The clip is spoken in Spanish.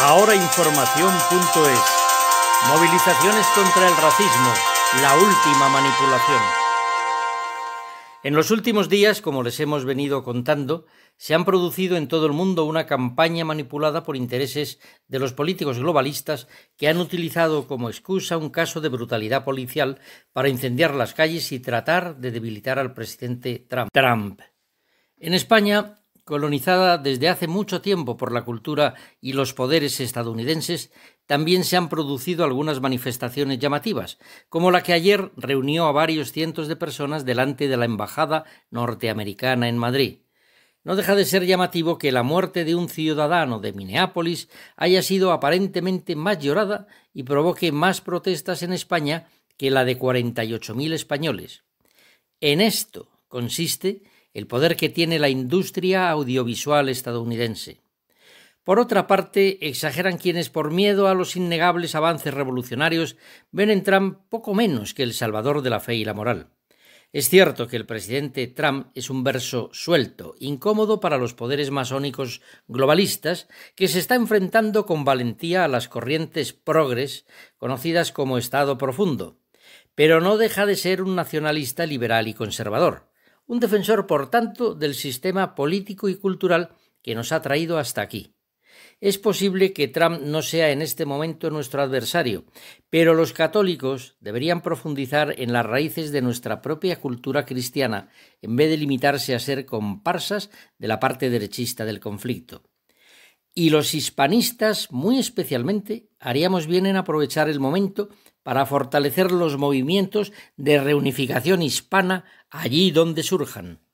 Ahora Movilizaciones contra el racismo. La última manipulación. En los últimos días, como les hemos venido contando, se han producido en todo el mundo una campaña manipulada por intereses de los políticos globalistas que han utilizado como excusa un caso de brutalidad policial para incendiar las calles y tratar de debilitar al presidente Trump. Trump. En España colonizada desde hace mucho tiempo por la cultura y los poderes estadounidenses, también se han producido algunas manifestaciones llamativas, como la que ayer reunió a varios cientos de personas delante de la Embajada norteamericana en Madrid. No deja de ser llamativo que la muerte de un ciudadano de Minneapolis haya sido aparentemente más llorada y provoque más protestas en España que la de 48.000 españoles. En esto consiste el poder que tiene la industria audiovisual estadounidense. Por otra parte, exageran quienes, por miedo a los innegables avances revolucionarios, ven en Trump poco menos que el salvador de la fe y la moral. Es cierto que el presidente Trump es un verso suelto, incómodo para los poderes masónicos globalistas, que se está enfrentando con valentía a las corrientes progres, conocidas como Estado profundo, pero no deja de ser un nacionalista liberal y conservador un defensor, por tanto, del sistema político y cultural que nos ha traído hasta aquí. Es posible que Trump no sea en este momento nuestro adversario, pero los católicos deberían profundizar en las raíces de nuestra propia cultura cristiana, en vez de limitarse a ser comparsas de la parte derechista del conflicto y los hispanistas, muy especialmente, haríamos bien en aprovechar el momento para fortalecer los movimientos de reunificación hispana allí donde surjan.